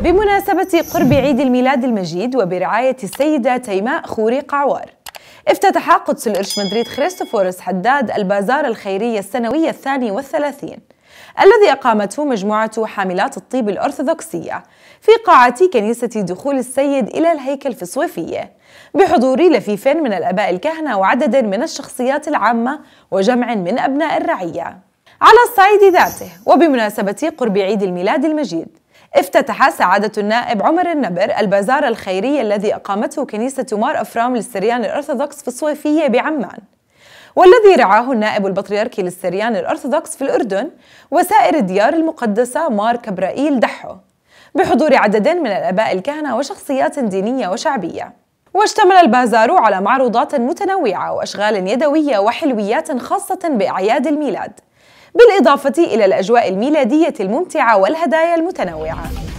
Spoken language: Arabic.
بمناسبة قرب عيد الميلاد المجيد وبرعاية السيدة تيماء خوري قعوار افتتح قدس القرش مدريد خريستوفورس حداد البازار الخيرية السنوية الثاني والثلاثين الذي أقامته مجموعة حاملات الطيب الأرثوذكسية في قاعة كنيسة دخول السيد إلى الهيكل في صوفية بحضور لفيف من الأباء الكهنة وعدد من الشخصيات العامة وجمع من أبناء الرعية على الصعيد ذاته وبمناسبة قرب عيد الميلاد المجيد افتتح سعادة النائب عمر النبر البازار الخيري الذي أقامته كنيسة مار أفرام للسريان الأرثوذكس في الصويفية بعمان والذي رعاه النائب البطريركي للسريان الأرثوذكس في الأردن وسائر الديار المقدسة مار كبرائيل دحو بحضور عدد من الآباء الكهنة وشخصيات دينية وشعبية واشتمل البازار على معروضات متنوعة وأشغال يدوية وحلويات خاصة بأعياد الميلاد بالإضافة إلى الأجواء الميلادية الممتعة والهدايا المتنوعة